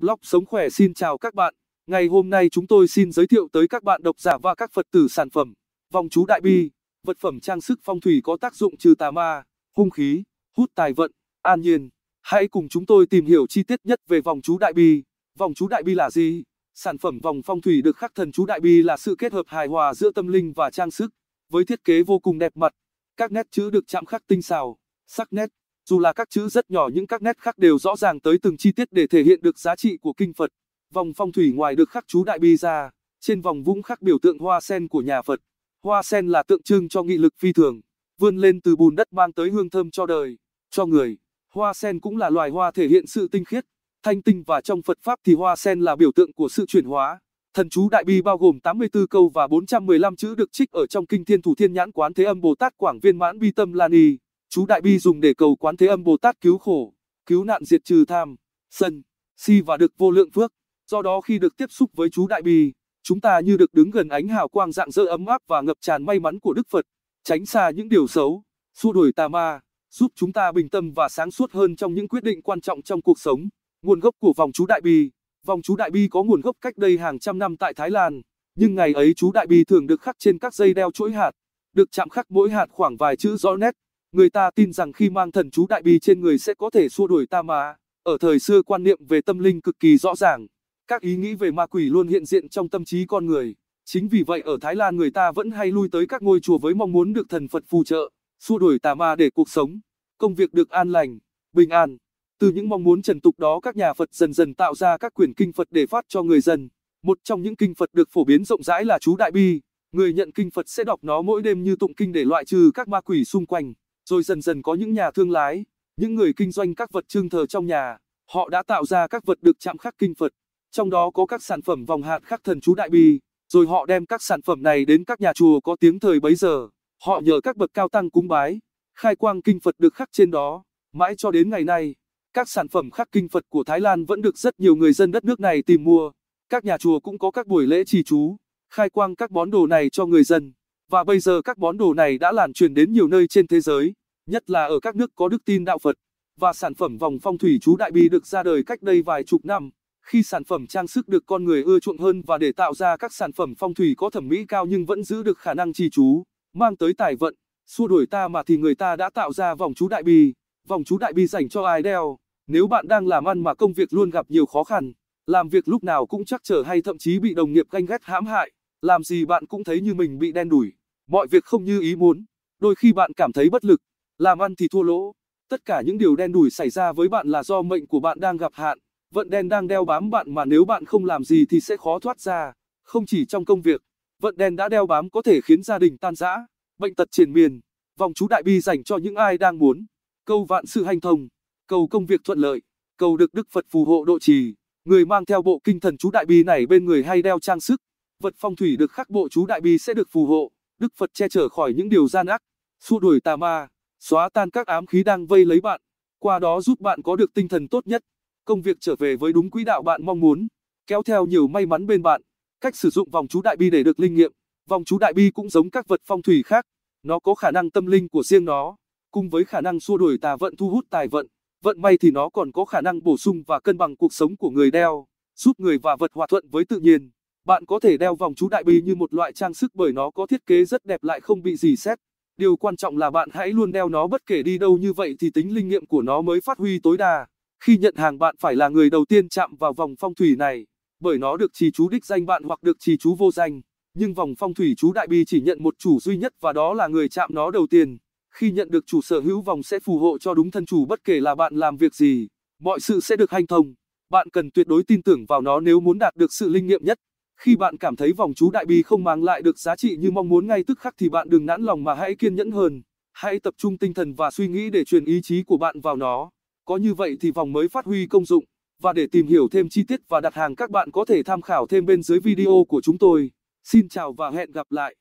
Blog Sống Khỏe xin chào các bạn. Ngày hôm nay chúng tôi xin giới thiệu tới các bạn độc giả và các Phật tử sản phẩm. Vòng chú đại bi, vật phẩm trang sức phong thủy có tác dụng trừ tà ma, hung khí, hút tài vận, an nhiên. Hãy cùng chúng tôi tìm hiểu chi tiết nhất về vòng chú đại bi. Vòng chú đại bi là gì? Sản phẩm vòng phong thủy được khắc thần chú đại bi là sự kết hợp hài hòa giữa tâm linh và trang sức, với thiết kế vô cùng đẹp mặt. Các nét chữ được chạm khắc tinh xảo, sắc nét, dù là các chữ rất nhỏ những các nét khắc đều rõ ràng tới từng chi tiết để thể hiện được giá trị của kinh Phật. Vòng phong thủy ngoài được khắc chú đại bi ra, trên vòng vũng khắc biểu tượng hoa sen của nhà Phật. Hoa sen là tượng trưng cho nghị lực phi thường, vươn lên từ bùn đất mang tới hương thơm cho đời, cho người. Hoa sen cũng là loài hoa thể hiện sự tinh khiết, thanh tinh và trong Phật Pháp thì hoa sen là biểu tượng của sự chuyển hóa. Thần chú Đại Bi bao gồm 84 câu và 415 chữ được trích ở trong Kinh Thiên Thủ Thiên Nhãn Quán Thế Âm Bồ Tát Quảng Viên Mãn Bi Tâm Lan Chú Đại Bi dùng để cầu quán thế âm Bồ Tát cứu khổ, cứu nạn diệt trừ tham, sân, si và được vô lượng phước. Do đó khi được tiếp xúc với chú Đại Bi, chúng ta như được đứng gần ánh hào quang dạng dỡ ấm áp và ngập tràn may mắn của Đức Phật, tránh xa những điều xấu, xua đuổi tà ma, giúp chúng ta bình tâm và sáng suốt hơn trong những quyết định quan trọng trong cuộc sống. Nguồn gốc của vòng chú Đại Bi Vòng chú Đại Bi có nguồn gốc cách đây hàng trăm năm tại Thái Lan, nhưng ngày ấy chú Đại Bi thường được khắc trên các dây đeo chuỗi hạt, được chạm khắc mỗi hạt khoảng vài chữ rõ nét người ta tin rằng khi mang thần chú đại bi trên người sẽ có thể xua đuổi ta ma. Ở thời xưa quan niệm về tâm linh cực kỳ rõ ràng, các ý nghĩ về ma quỷ luôn hiện diện trong tâm trí con người. Chính vì vậy ở Thái Lan người ta vẫn hay lui tới các ngôi chùa với mong muốn được thần Phật phù trợ, xua đuổi tà ma để cuộc sống, công việc được an lành, bình an. Từ những mong muốn trần tục đó các nhà Phật dần dần tạo ra các quyển kinh Phật để phát cho người dân. Một trong những kinh Phật được phổ biến rộng rãi là chú Đại Bi. Người nhận kinh Phật sẽ đọc nó mỗi đêm như tụng kinh để loại trừ các ma quỷ xung quanh rồi dần dần có những nhà thương lái, những người kinh doanh các vật trưng thờ trong nhà, họ đã tạo ra các vật được chạm khắc kinh Phật, trong đó có các sản phẩm vòng hạt khắc thần chú đại bi, rồi họ đem các sản phẩm này đến các nhà chùa có tiếng thời bấy giờ, họ nhờ các bậc cao tăng cúng bái, khai quang kinh Phật được khắc trên đó, mãi cho đến ngày nay, các sản phẩm khắc kinh Phật của Thái Lan vẫn được rất nhiều người dân đất nước này tìm mua. Các nhà chùa cũng có các buổi lễ trì chú, khai quang các món đồ này cho người dân, và bây giờ các món đồ này đã lan truyền đến nhiều nơi trên thế giới nhất là ở các nước có đức tin đạo Phật, và sản phẩm vòng phong thủy chú đại bi được ra đời cách đây vài chục năm, khi sản phẩm trang sức được con người ưa chuộng hơn và để tạo ra các sản phẩm phong thủy có thẩm mỹ cao nhưng vẫn giữ được khả năng trì chú, mang tới tài vận, xua đuổi ta mà thì người ta đã tạo ra vòng chú đại bi, vòng chú đại bi dành cho ai đeo. Nếu bạn đang làm ăn mà công việc luôn gặp nhiều khó khăn, làm việc lúc nào cũng chắc trở hay thậm chí bị đồng nghiệp ganh ghét hãm hại, làm gì bạn cũng thấy như mình bị đen đủi, mọi việc không như ý muốn, đôi khi bạn cảm thấy bất lực, làm ăn thì thua lỗ. Tất cả những điều đen đủi xảy ra với bạn là do mệnh của bạn đang gặp hạn, vận đen đang đeo bám bạn mà nếu bạn không làm gì thì sẽ khó thoát ra. Không chỉ trong công việc, vận đen đã đeo bám có thể khiến gia đình tan rã, bệnh tật triền miên. Vòng chú đại bi dành cho những ai đang muốn cầu vạn sự hanh thông, cầu công việc thuận lợi, cầu được Đức Phật phù hộ độ trì. Người mang theo bộ kinh thần chú đại bi này bên người hay đeo trang sức, vật phong thủy được khắc bộ chú đại bi sẽ được phù hộ, Đức Phật che chở khỏi những điều gian ác, xua đuổi tà ma xóa tan các ám khí đang vây lấy bạn, qua đó giúp bạn có được tinh thần tốt nhất, công việc trở về với đúng quỹ đạo bạn mong muốn, kéo theo nhiều may mắn bên bạn. Cách sử dụng vòng chú đại bi để được linh nghiệm, vòng chú đại bi cũng giống các vật phong thủy khác, nó có khả năng tâm linh của riêng nó, cùng với khả năng xua đuổi tà vận thu hút tài vận, vận may thì nó còn có khả năng bổ sung và cân bằng cuộc sống của người đeo, giúp người và vật hòa thuận với tự nhiên. Bạn có thể đeo vòng chú đại bi như một loại trang sức bởi nó có thiết kế rất đẹp lại không bị gì xét. Điều quan trọng là bạn hãy luôn đeo nó bất kể đi đâu như vậy thì tính linh nghiệm của nó mới phát huy tối đa. Khi nhận hàng bạn phải là người đầu tiên chạm vào vòng phong thủy này, bởi nó được trì chú đích danh bạn hoặc được trì chú vô danh. Nhưng vòng phong thủy chú đại bi chỉ nhận một chủ duy nhất và đó là người chạm nó đầu tiên. Khi nhận được chủ sở hữu vòng sẽ phù hộ cho đúng thân chủ bất kể là bạn làm việc gì, mọi sự sẽ được hành thông. Bạn cần tuyệt đối tin tưởng vào nó nếu muốn đạt được sự linh nghiệm nhất. Khi bạn cảm thấy vòng chú đại bi không mang lại được giá trị như mong muốn ngay tức khắc thì bạn đừng nản lòng mà hãy kiên nhẫn hơn. Hãy tập trung tinh thần và suy nghĩ để truyền ý chí của bạn vào nó. Có như vậy thì vòng mới phát huy công dụng. Và để tìm hiểu thêm chi tiết và đặt hàng các bạn có thể tham khảo thêm bên dưới video của chúng tôi. Xin chào và hẹn gặp lại.